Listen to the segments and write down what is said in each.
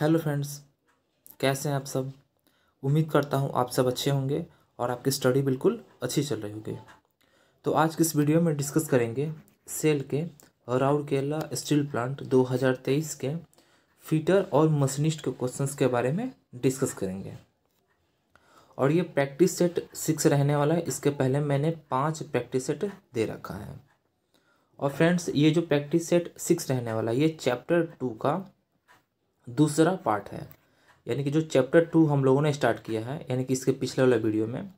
hello friends कैसे हैं आप सब उम्मीद करता हूँ आप सब अच्छे होंगे और आपकी स्टडी बिल्कुल अच्छी चल रही होगी तो आज की इस वीडियो में डिस्कस करेंगे सेल के राउरकेला स्टील प्लांट 2023 के फीटर और मशीनिस्ट के क्वेश्चंस के बारे में डिस्कस करेंगे और ये प्रैक्टिस सेट सिक्स रहने वाला है इसके पहले मैंने पाँच प्रैक्टिस सेट दे रखा है और फ्रेंड्स ये जो प्रैक्टिस सेट सिक्स रहने वाला है ये चैप्टर टू का दूसरा पार्ट है यानी कि जो चैप्टर टू हम लोगों ने स्टार्ट किया है यानी कि इसके पिछले वाले वीडियो में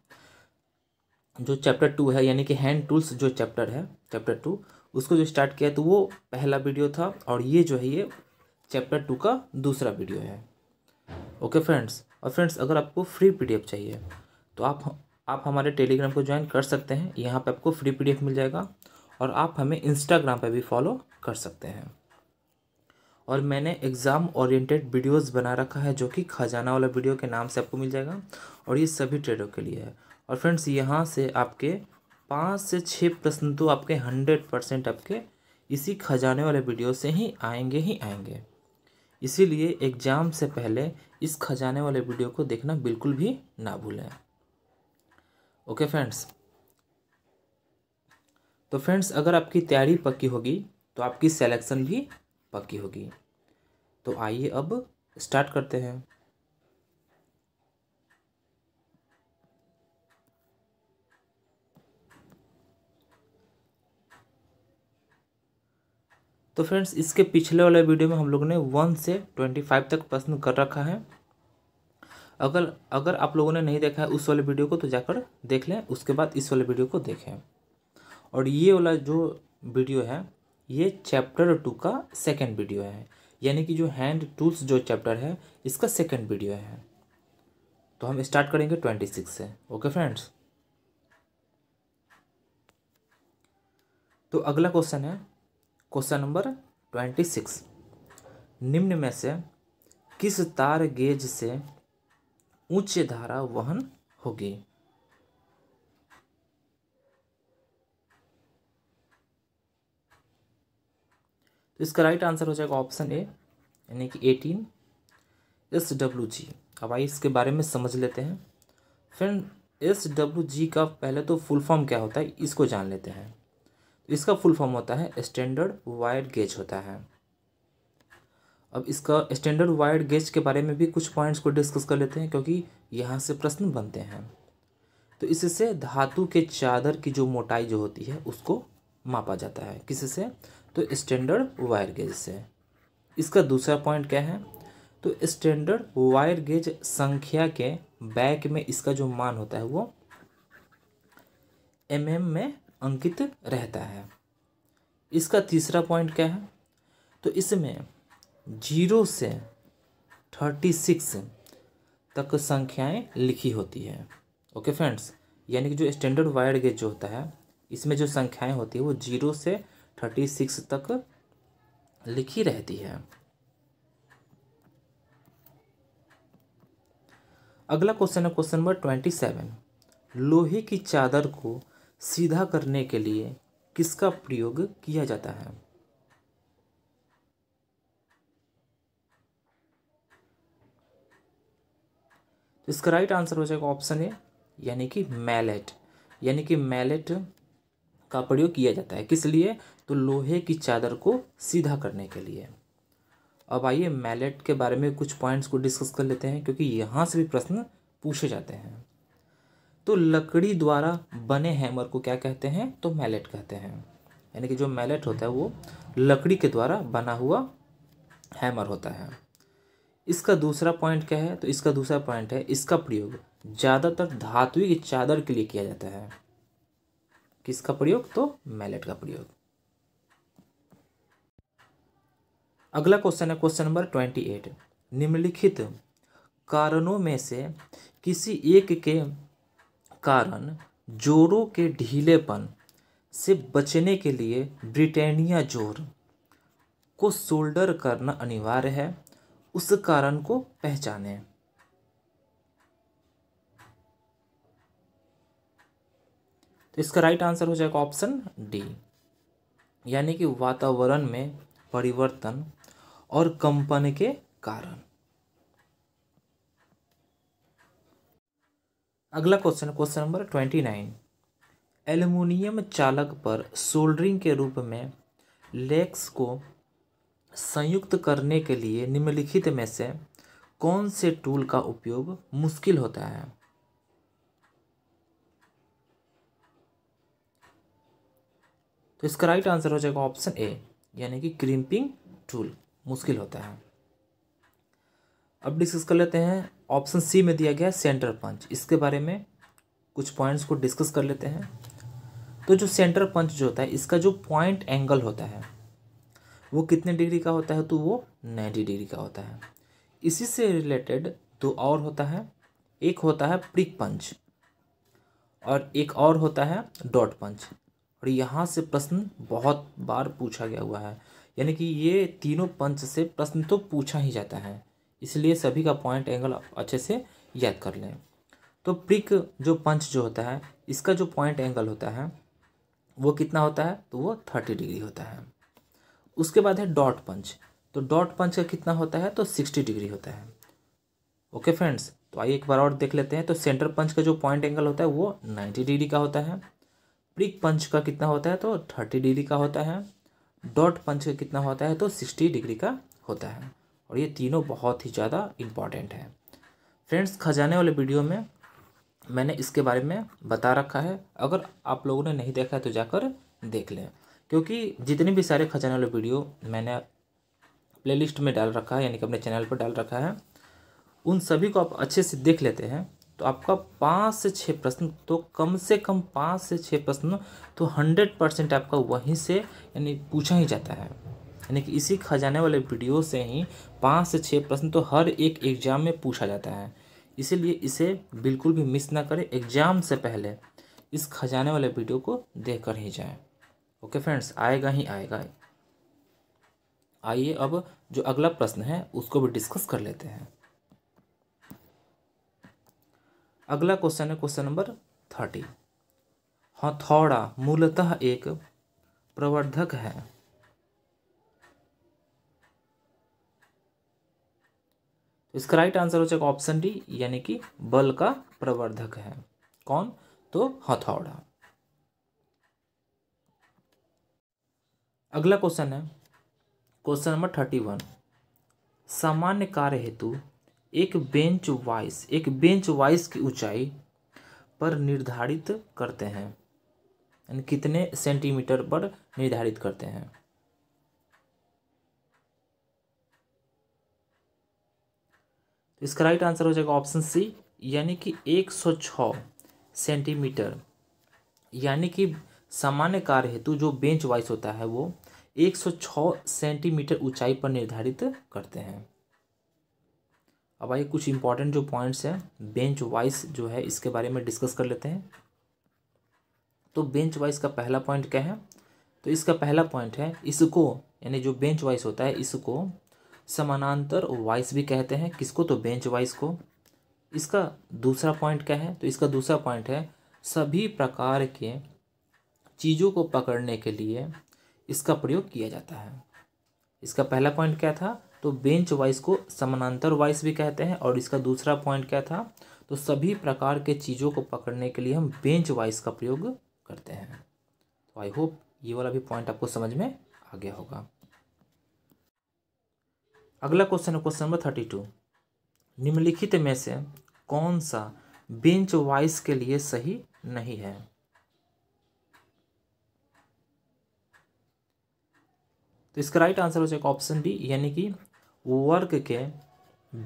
जो चैप्टर टू है यानी कि हैंड टूल्स जो चैप्टर है चैप्टर टू उसको जो स्टार्ट किया तो वो पहला वीडियो था और ये जो है ये चैप्टर टू का दूसरा वीडियो है ओके फ्रेंड्स और फ्रेंड्स अगर आपको फ्री पी चाहिए तो आप आप हमारे टेलीग्राम को ज्वाइन कर सकते हैं यहाँ पे आपको फ्री पीडीएफ मिल जाएगा और आप हमें इंस्टाग्राम पर भी फॉलो कर सकते हैं और मैंने एग्ज़ाम ओरिएंटेड वीडियोस बना रखा है जो कि खजाना वाला वीडियो के नाम से आपको मिल जाएगा और ये सभी ट्रेडों के लिए है और फ्रेंड्स यहाँ से आपके पाँच से छः प्रश्न तो आपके हंड्रेड परसेंट आपके इसी खजाने वाले वीडियो से ही आएंगे ही आएंगे इसीलिए एग्ज़ाम से पहले इस खजाने वाले वीडियो को देखना बिल्कुल भी ना भूलें ओके फ्रेंड्स तो फ्रेंड्स अगर आपकी तैयारी पक्की होगी तो आपकी सेलेक्शन भी पक्की होगी तो आइए अब स्टार्ट करते हैं तो फ्रेंड्स इसके पिछले वाले वीडियो में हम लोगों ने वन से ट्वेंटी फाइव तक प्रश्न कर रखा है अगर अगर आप लोगों ने नहीं देखा है उस वाले वीडियो को तो जाकर देख लें उसके बाद इस वाले वीडियो को देखें और ये वाला जो वीडियो है ये चैप्टर टू का सेकेंड वीडियो है यानी कि जो हैंड टूल्स जो चैप्टर है इसका सेकेंड वीडियो है तो हम स्टार्ट करेंगे ट्वेंटी सिक्स से ओके फ्रेंड्स तो अगला क्वेश्चन है क्वेश्चन नंबर ट्वेंटी सिक्स निम्न में से किस तार गेज से उच्च धारा वहन होगी तो इसका राइट आंसर हो जाएगा ऑप्शन ए यानी कि एटीन एस डब्ल्यू जी अब आइए इसके बारे में समझ लेते हैं फ्रेंड एस डब्ल्यू जी का पहले तो फुल फॉर्म क्या होता है इसको जान लेते हैं तो इसका फुल फॉर्म होता है स्टैंडर्ड वायर गेज होता है अब इसका स्टैंडर्ड वायर गेज के बारे में भी कुछ पॉइंट्स को डिस्कस कर लेते हैं क्योंकि यहाँ से प्रश्न बनते हैं तो इससे धातु के चादर की जो मोटाई जो होती है उसको मापा जाता है किससे तो स्टैंडर्ड वायर गेज से इसका दूसरा पॉइंट क्या है तो स्टैंडर्ड वायर गेज संख्या के बैक में इसका जो मान होता है वो एम mm में अंकित रहता है इसका तीसरा पॉइंट क्या है तो इसमें जीरो से थर्टी सिक्स तक संख्याएं लिखी होती है ओके फ्रेंड्स यानी कि जो स्टैंडर्ड वायर गेज जो होता है इसमें जो संख्याएं होती है वो जीरो से थर्टी सिक्स तक लिखी रहती है अगला क्वेश्चन है क्वेश्चन नंबर ट्वेंटी सेवन लोहे की चादर को सीधा करने के लिए किसका प्रयोग किया जाता है इसका राइट आंसर हो जाएगा ऑप्शन ए यानी कि मैलेट यानी कि मैलेट का प्रयोग किया जाता है किस लिए तो लोहे की चादर को सीधा करने के लिए अब आइए मैलेट के बारे में कुछ पॉइंट्स को डिस्कस कर लेते हैं क्योंकि यहाँ से भी प्रश्न पूछे जाते हैं तो लकड़ी द्वारा बने हैमर को क्या कहते हैं तो मैलेट कहते हैं यानी कि जो मैलेट होता है वो लकड़ी के द्वारा बना हुआ हैमर होता है इसका दूसरा पॉइंट क्या है तो इसका दूसरा पॉइंट है इसका प्रयोग ज़्यादातर धातु की चादर के लिए किया जाता है किसका प्रयोग तो मैलेट का प्रयोग अगला क्वेश्चन है क्वेश्चन नंबर ट्वेंटी एट निम्नलिखित कारणों में से किसी एक के कारण जोड़ों के ढीलेपन से बचने के लिए ब्रिटेनिया जोर को सोल्डर करना अनिवार्य है उस कारण को पहचानें तो इसका राइट आंसर हो जाएगा ऑप्शन डी यानी कि वातावरण में परिवर्तन और कंपन के कारण अगला question question number twenty nine aluminium चालक पर सोल्डरिंग के रूप में लेक्स को संयुक्त करने के लिए निम्नलिखित में से कौन से टूल का उपयोग मुश्किल होता है तो इसका राइट आंसर हो जाएगा ऑप्शन ए यानी कि क्रिम्पिंग टूल मुश्किल होता है अब डिस्कस कर लेते हैं ऑप्शन सी में दिया गया है सेंटर पंच इसके बारे में कुछ पॉइंट्स को डिस्कस कर लेते हैं तो जो सेंटर पंच जो होता है इसका जो पॉइंट एंगल होता है वो कितने डिग्री का होता है तो वो नाइन्टी डिग्री का होता है इसी से रिलेटेड दो और होता है एक होता है प्रिक पंच और एक और होता है डॉट पंच और यहाँ से प्रश्न बहुत बार पूछा गया हुआ है यानी कि ये तीनों पंच से प्रश्न तो पूछा ही जाता है इसलिए सभी का पॉइंट एंगल अच्छे से याद कर लें तो प्रिक जो पंच जो होता है इसका जो पॉइंट एंगल होता है वो कितना होता है तो वो थर्टी डिग्री होता है उसके बाद है डॉट पंच तो डॉट पंच का कितना होता है तो सिक्सटी डिग्री होता है ओके फ्रेंड्स तो आइए एक बार और देख लेते हैं तो सेंटर पंच का जो पॉइंट एंगल होता है वो नाइन्टी डिग्री का होता है प्रिक पंच का कितना होता है तो थर्टी डिग्री का होता है डॉट पंच का कितना होता है तो सिक्सटी डिग्री का होता है और ये तीनों बहुत ही ज़्यादा इम्पॉर्टेंट है फ्रेंड्स खजाने वाले वीडियो में मैंने इसके बारे में बता रखा है अगर आप लोगों ने नहीं देखा है तो जाकर देख लें क्योंकि जितने भी सारे खजाने वाले वीडियो मैंने प्लेलिस्ट में डाल रखा है यानी कि अपने चैनल पर डाल रखा है उन सभी को आप अच्छे से देख लेते हैं तो आपका पाँच से छः प्रश्न तो कम से कम पाँच से छः प्रश्न तो हंड्रेड परसेंट आपका वहीं से यानी पूछा ही जाता है यानी कि इसी खजाने वाले वीडियो से ही पाँच से छः प्रश्न तो हर एक एग्ज़ाम में पूछा जाता है इसीलिए इसे बिल्कुल भी मिस ना करें एग्ज़ाम से पहले इस खजाने वाले वीडियो को देख कर ही जाएँ ओके फ्रेंड्स आएगा ही आएगा आइए अब जो अगला प्रश्न है उसको भी डिस्कस कर लेते हैं अगला क्वेश्चन है क्वेश्चन नंबर थर्टी हथौड़ा हाँ, मूलतः एक प्रवर्धक है तो इसका राइट आंसर हो जाएगा ऑप्शन डी यानी कि बल का प्रवर्धक है कौन तो हथौड़ा हाँ, अगला क्वेश्चन है क्वेश्चन नंबर थर्टी वन सामान्य कार्य हेतु एक बेंच वाइस एक बेंच वाइस की ऊंचाई पर निर्धारित करते हैं यानी कितने सेंटीमीटर पर निर्धारित करते हैं तो इसका राइट आंसर हो जाएगा ऑप्शन सी यानी कि 106 सेंटीमीटर यानी कि सामान्य कार्य हेतु जो बेंच वाइस होता है वो 106 सेंटीमीटर ऊंचाई पर निर्धारित करते हैं अब आइए कुछ इंपॉर्टेंट जो पॉइंट्स हैं बेंच वाइज जो है इसके बारे में डिस्कस कर लेते हैं तो बेंच वाइज का पहला पॉइंट क्या है तो इसका पहला पॉइंट है इसको यानी जो बेंच वाइज होता है इसको समानांतर वाइस भी कहते हैं किसको तो बेंच वाइज को इसका दूसरा पॉइंट क्या है तो इसका दूसरा पॉइंट है सभी प्रकार के चीज़ों को पकड़ने के लिए इसका प्रयोग किया जाता है इसका पहला पॉइंट क्या था तो बेंच वाइस को समानांतर वाइस भी कहते हैं और इसका दूसरा पॉइंट क्या था तो सभी प्रकार के चीज़ों को पकड़ने के लिए हम बेंच वाइस का प्रयोग करते हैं तो आई होप ये वाला भी पॉइंट आपको समझ में आ गया होगा अगला क्वेश्चन है क्वेश्चन नंबर थर्टी टू निम्नलिखित में से कौन सा बेंच वाइस के लिए सही नहीं है तो इसका राइट आंसर हो जाएगा ऑप्शन डी यानी कि वर्क के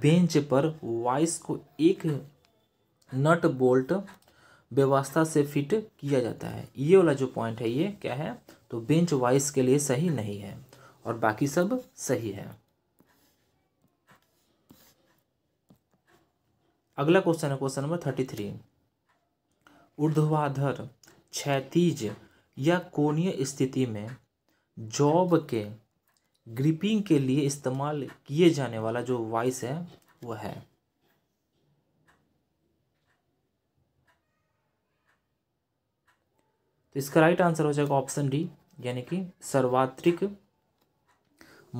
बेंच पर वाइस को एक नट बोल्ट व्यवस्था से फिट किया जाता है ये वाला जो पॉइंट है ये क्या है तो बेंच वाइस के लिए सही नहीं है और बाकी सब सही है अगला क्वेश्चन है क्वेश्चन नंबर थर्टी थ्री ऊर्ध्वाधर क्षतिज या कोणीय स्थिति में जॉब के ग्रिपिंग के लिए इस्तेमाल किए जाने वाला जो वॉइस है वह है तो इसका राइट आंसर हो जाएगा ऑप्शन डी यानी कि सर्वात्रिक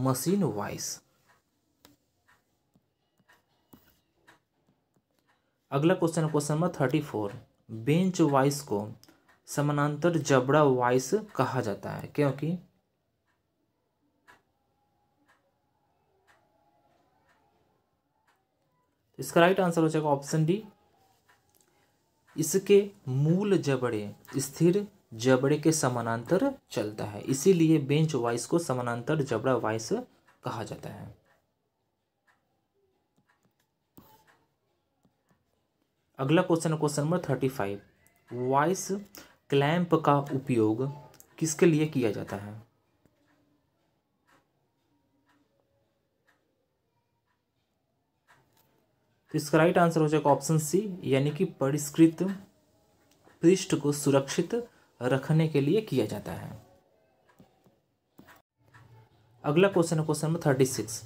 मशीन वॉइस अगला question question number thirty four bench vice को समानांतर जबड़ा वॉइस कहा जाता है क्योंकि इसका राइट आंसर हो जाएगा ऑप्शन डी इसके मूल जबड़े स्थिर जबड़े के समानांतर चलता है इसीलिए बेंच वाइस को समानांतर जबड़ा वाइस कहा जाता है अगला क्वेश्चन है question number thirty five vice clamp का उपयोग किसके लिए किया जाता है तो इसका राइट आंसर हो जाएगा ऑप्शन सी यानी कि परिष्कृत पृष्ठ को सुरक्षित रखने के लिए किया जाता है अगला क्वेश्चन है क्वेश्चन नंबर थर्टी सिक्स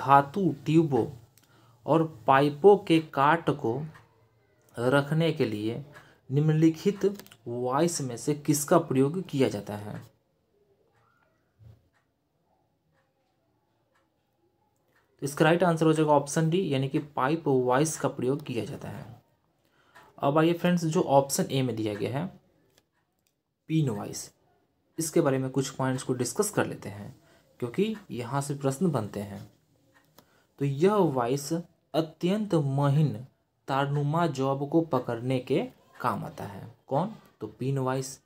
धातु ट्यूबों और पाइपों के काट को रखने के लिए निम्नलिखित वॉइस में से किसका प्रयोग किया जाता है तो इसका राइट आंसर हो जाएगा ऑप्शन डी यानी कि पाइप वाइस का प्रयोग किया जाता है अब आइए फ्रेंड्स जो ऑप्शन ए में दिया गया है पिन वाइस इसके बारे में कुछ पॉइंट्स को डिस्कस कर लेते हैं क्योंकि यहाँ से प्रश्न बनते हैं तो यह वाइस अत्यंत महीन तारनुमा जॉब को पकड़ने के काम आता है कौन तो पिन वाइस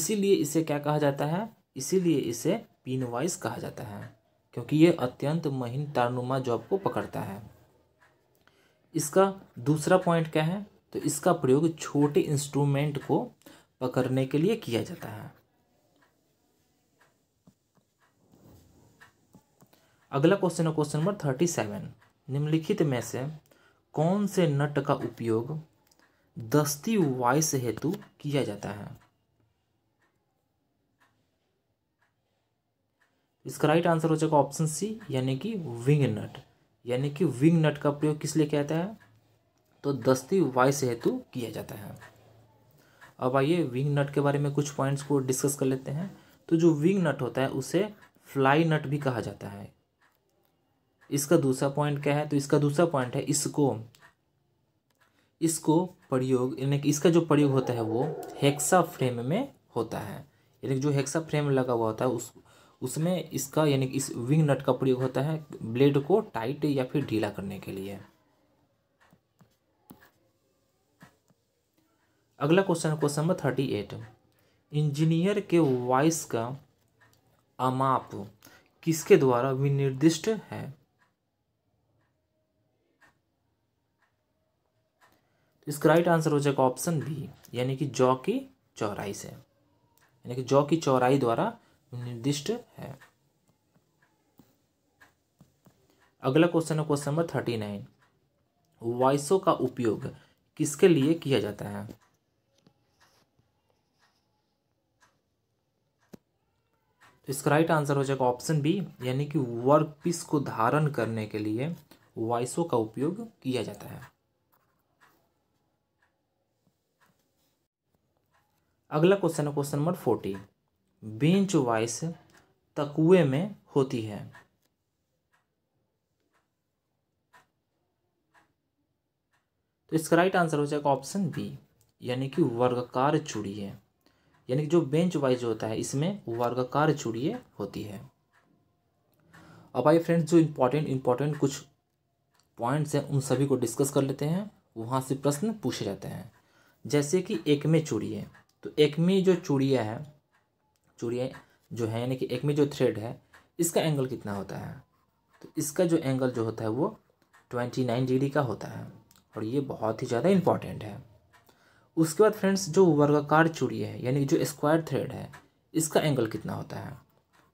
इसीलिए इसे क्या कहा जाता है इसीलिए इसे पिन वाइस कहा जाता है क्योंकि ये अत्यंत महीन तारनुमा जॉब को पकड़ता है इसका दूसरा पॉइंट क्या है तो इसका प्रयोग छोटे इंस्ट्रूमेंट को पकड़ने के लिए किया जाता है अगला क्वेश्चन है क्वेश्चन नंबर थर्टी सेवन निम्नलिखित में से कौन से नट का उपयोग दस्ती वाइस हेतु किया जाता है इसका राइट आंसर हो जाएगा ऑप्शन सी यानी कि विंग नट यानी कि विंग नट का प्रयोग किस लिए किया जाता है तो दस्ती वायस हेतु किया जाता है अब आइए विंग नट के बारे में कुछ पॉइंट्स को डिस्कस कर लेते हैं तो जो विंग नट होता है उसे फ्लाई नट भी कहा जाता है इसका दूसरा पॉइंट क्या है तो इसका दूसरा पॉइंट है इसको इसको प्रयोग यानी कि इसका जो प्रयोग होता है वो हेक्सा फ्रेम में होता है यानी कि जो हेक्सा फ्रेम लगा हुआ होता है उस उसमें इसका यानी इस विंग नट का प्रयोग होता है ब्लेड को टाइट या फिर ढीला करने के लिए अगला question question number thirty eight engineer के वॉइस का अमाप किसके द्वारा विनिर्दिष्ट है इसका राइट आंसर हो जाएगा ऑप्शन बी यानी कि जॉ की चौराई से यानी कि जॉ की चौराई द्वारा निर्दिष्ट है अगला क्वेश्चन है क्वेश्चन नंबर थर्टी नाइन वॉइसों का उपयोग किसके लिए किया जाता है तो इसका राइट आंसर हो जाएगा ऑप्शन बी यानी कि वर्क पीस को धारण करने के लिए वॉइसों का उपयोग किया जाता है अगला क्वेश्चन है question number forty bench vice तकुए में होती है तो इसका राइट आंसर हो जाएगा ऑप्शन बी यानी कि वर्गकार चूड़िए यानी कि जो बेंच वाइज होता है इसमें वर्गकार चूड़िए होती है अब आइए फ्रेंड्स जो इम्पोर्टेंट इम्पोर्टेंट कुछ पॉइंट्स हैं उन सभी को डिस्कस कर लेते हैं वहाँ से प्रश्न पूछे जाते हैं जैसे कि एक में चूड़िए तो एक में जो चूड़िया है चूड़ियाँ जो है यानी कि एक में जो थ्रेड है इसका एंगल कितना होता है तो इसका जो एंगल जो होता है वो ट्वेंटी नाइन डिग्री का होता है और ये बहुत ही ज़्यादा इम्पॉर्टेंट है उसके बाद फ्रेंड्स जो वर्गाकार चूड़ी है यानी जो स्क्वायर थ्रेड है इसका एंगल कितना होता है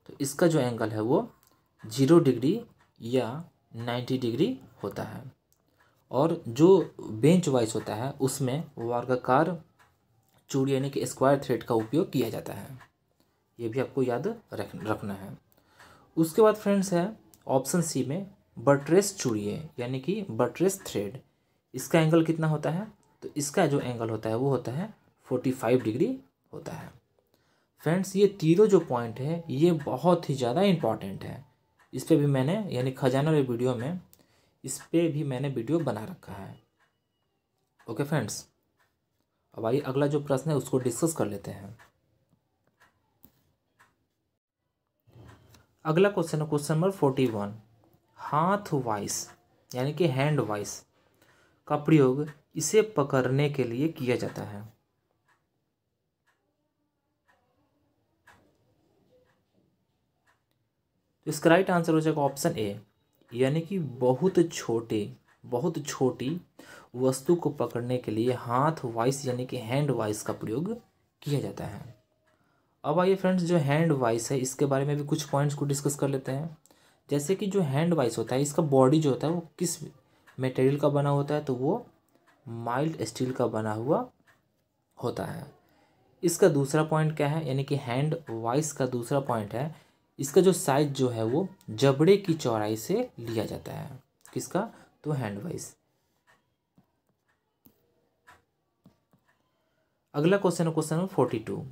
तो इसका जो एंगल है वो जीरो डिग्री या नाइन्टी डिग्री होता है और जो बेंच वाइज होता है उसमें वर्गाकार चूड़ी यानी कि स्क्वायर थ्रेड का उपयोग किया जाता है ये भी आपको याद रख रखना है उसके बाद फ्रेंड्स है ऑप्शन सी में बटरेस चूड़िए यानी कि बटरेस थ्रेड इसका एंगल कितना होता है तो इसका जो एंगल होता है वो होता है फोर्टी फाइव डिग्री होता है फ्रेंड्स ये तीनों जो पॉइंट है ये बहुत ही ज़्यादा इम्पॉर्टेंट है इस पर भी मैंने यानी खजाना वाले वीडियो में इस पर भी मैंने वीडियो बना रखा है ओके फ्रेंड्स अब आइए अगला जो प्रश्न है उसको डिस्कस कर लेते हैं अगला क्वेश्चन है क्वेश्चन नंबर फोर्टी वन हाथ वाइस यानी कि हैंड वाइस का प्रयोग इसे पकड़ने के लिए किया जाता है तो इसका राइट आंसर हो जाएगा ऑप्शन ए यानी कि बहुत छोटे बहुत छोटी वस्तु को पकड़ने के लिए हाथ वाइस यानी कि हैंड वाइस का प्रयोग किया जाता है अब आइए फ्रेंड्स जो हैंड वाइस है इसके बारे में भी कुछ पॉइंट्स को डिस्कस कर लेते हैं जैसे कि जो हैंड वाइस होता है इसका बॉडी जो होता है वो किस मटेरियल का बना होता है तो वो माइल्ड स्टील का बना हुआ होता है इसका दूसरा पॉइंट क्या है यानी कि हैंड वाइस का दूसरा पॉइंट है इसका जो साइज जो है वो जबड़े की चौड़ाई से लिया जाता है किसका तो हैंड वाइस अगला क्वेश्चन है question number forty two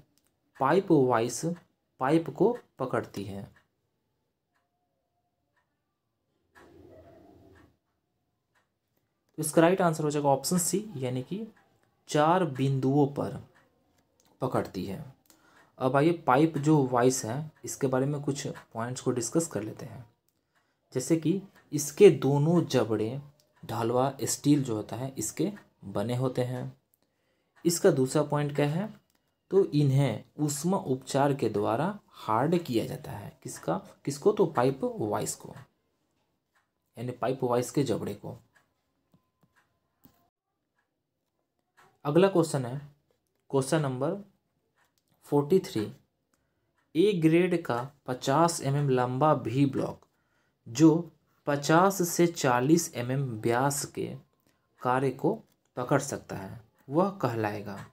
pipe vice pipe को पकड़ती है तो इसका राइट आंसर हो जाएगा ऑप्शन सी यानी कि चार बिंदुओं पर पकड़ती है अब आइए पाइप जो वाइस है इसके बारे में कुछ पॉइंट्स को डिस्कस कर लेते हैं जैसे कि इसके दोनों जबड़े ढालवा स्टील जो होता है इसके बने होते हैं इसका दूसरा पॉइंट क्या है तो इन्हें उष्मा उपचार के द्वारा हार्ड किया जाता है किसका किसको तो पाइप वाइस को यानी पाइप वाइस के जबड़े को अगला क्वेश्चन है question number forty three A grade का पचास एम mm लंबा भी ब्लॉक जो पचास से चालीस एम mm व्यास के कार्य को पकड़ सकता है वह कहलाएगा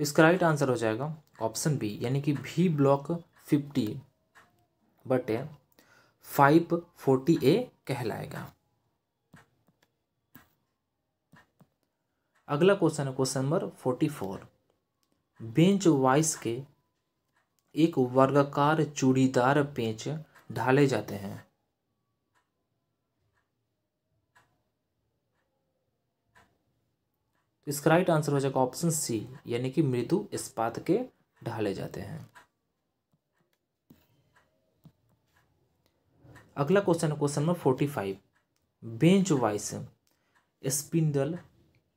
इसका राइट आंसर हो जाएगा ऑप्शन बी यानी कि भी ब्लॉक फिफ्टी बटे फाइव फोर्टी ए कहलाएगा अगला क्वेश्चन है question number forty four bench vice के एक वर्गाकार चूड़ीदार पेंच ढाले जाते हैं तो इसका राइट आंसर हो जाएगा ऑप्शन सी यानी कि मृदु इस्पात के ढाले जाते हैं अगला क्वेश्चन है question number forty five bench vice spindle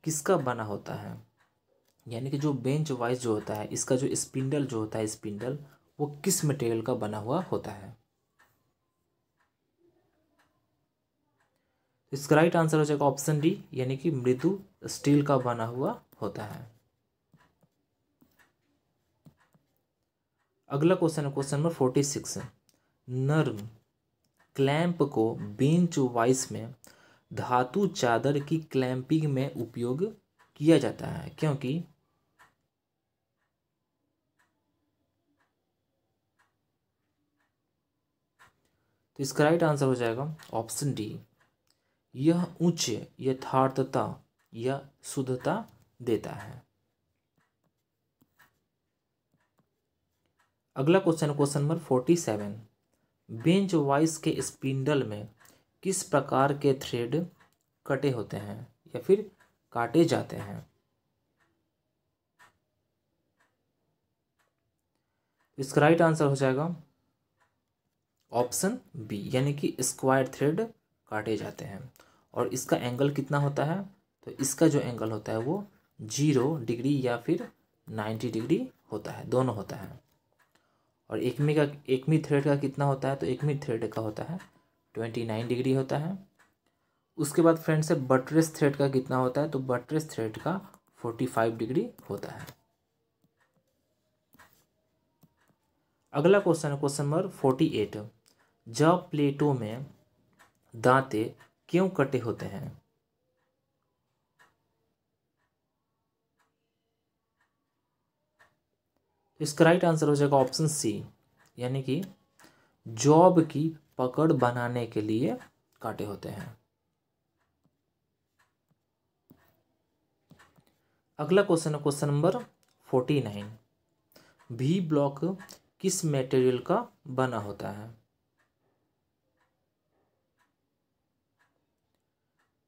किसका बना होता है यानी कि जो बेंच वाइस जो होता है इसका जो स्पिंडल जो होता है स्पिंडल वो किस मटेरियल का बना हुआ होता है इसका राइट आंसर हो जाएगा ऑप्शन डी यानी कि मृदु स्टील का बना हुआ होता है अगला क्वेश्चन है क्वेश्चन नंबर फोर्टी सिक्स नर्म क्लैंप को बेंच वाइस में धातु चादर की क्लैंपिंग में उपयोग किया जाता है क्योंकि तो इसका राइट आंसर हो जाएगा ऑप्शन डी यह उच्च यथार्थता या शुद्धता देता है अगला question question number forty seven bench vice के स्पिंडल में किस प्रकार के थ्रेड कटे होते हैं या फिर काटे जाते हैं इसका राइट आंसर हो जाएगा ऑप्शन बी यानी कि स्क्वायर थ्रेड काटे जाते हैं और इसका एंगल कितना होता है तो इसका जो एंगल होता है वो जीरो डिग्री या फिर नाइन्टी डिग्री होता है दोनों होता है और एकमी का एकमी थ्रेड का कितना होता है तो एकमी थ्रेड का होता है ट्वेंटी नाइन डिग्री होता है उसके बाद फ्रेंड से बटरेस थ्रेड का कितना होता है तो बटरेस थ्रेड का फोर्टी फाइव डिग्री होता है अगला क्वेश्चन है क्वेश्चन नंबर फोर्टी एट जब प्लेटो में दांते क्यों कटे होते हैं तो इसका राइट आंसर हो जाएगा ऑप्शन सी यानी कि जॉब की पकड़ बनाने के लिए काटे होते हैं अगला क्वेश्चन है question number forty nine V block किस मटेरियल का बना होता है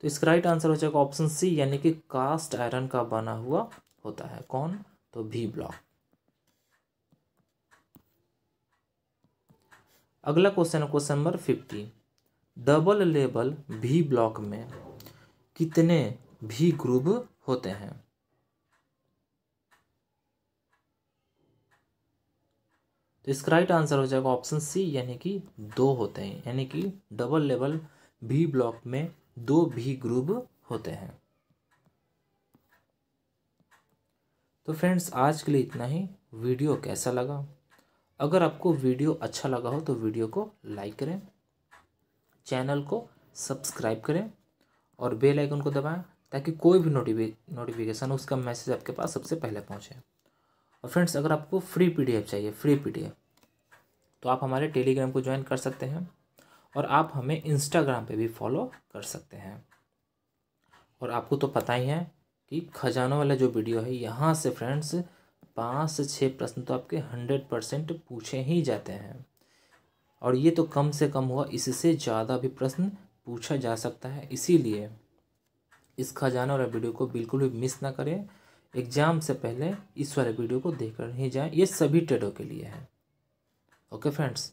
तो इसका राइट आंसर हो जाएगा ऑप्शन सी यानी कि कास्ट आयरन का बना हुआ होता है कौन तो भी ब्लॉक अगला क्वेश्चन है क्वेश्चन नंबर फिफ्टी डबल लेबल भी ब्लॉक में कितने भी ग्रुप होते हैं तो इसका राइट आंसर हो जाएगा ऑप्शन सी यानी कि दो होते हैं यानी कि डबल लेवल भी ब्लॉक में दो भी ग्रुप होते हैं तो फ्रेंड्स आज के लिए इतना ही वीडियो कैसा लगा अगर आपको वीडियो अच्छा लगा हो तो वीडियो को लाइक करें चैनल को सब्सक्राइब करें और बेल आइकन को दबाएं ताकि कोई भी नोटिफि नोटिफिकेशन उसका मैसेज आपके पास सबसे पहले पहुंचे और फ्रेंड्स अगर आपको फ्री पीडीएफ चाहिए फ्री पीडीएफ तो आप हमारे टेलीग्राम को ज्वाइन कर सकते हैं और आप हमें इंस्टाग्राम पे भी फॉलो कर सकते हैं और आपको तो पता ही है कि खजाना वाला जो वीडियो है यहाँ से फ्रेंड्स पाँच से छः प्रश्न तो आपके हंड्रेड परसेंट पूछे ही जाते हैं और ये तो कम से कम हुआ इससे ज़्यादा भी प्रश्न पूछा जा सकता है इसीलिए इस खजाना वाला वीडियो को बिल्कुल भी मिस ना करें एग्ज़ाम से पहले इस वाले वीडियो को देख कर ही जाए ये सभी ट्रेडों के लिए है ओके फ्रेंड्स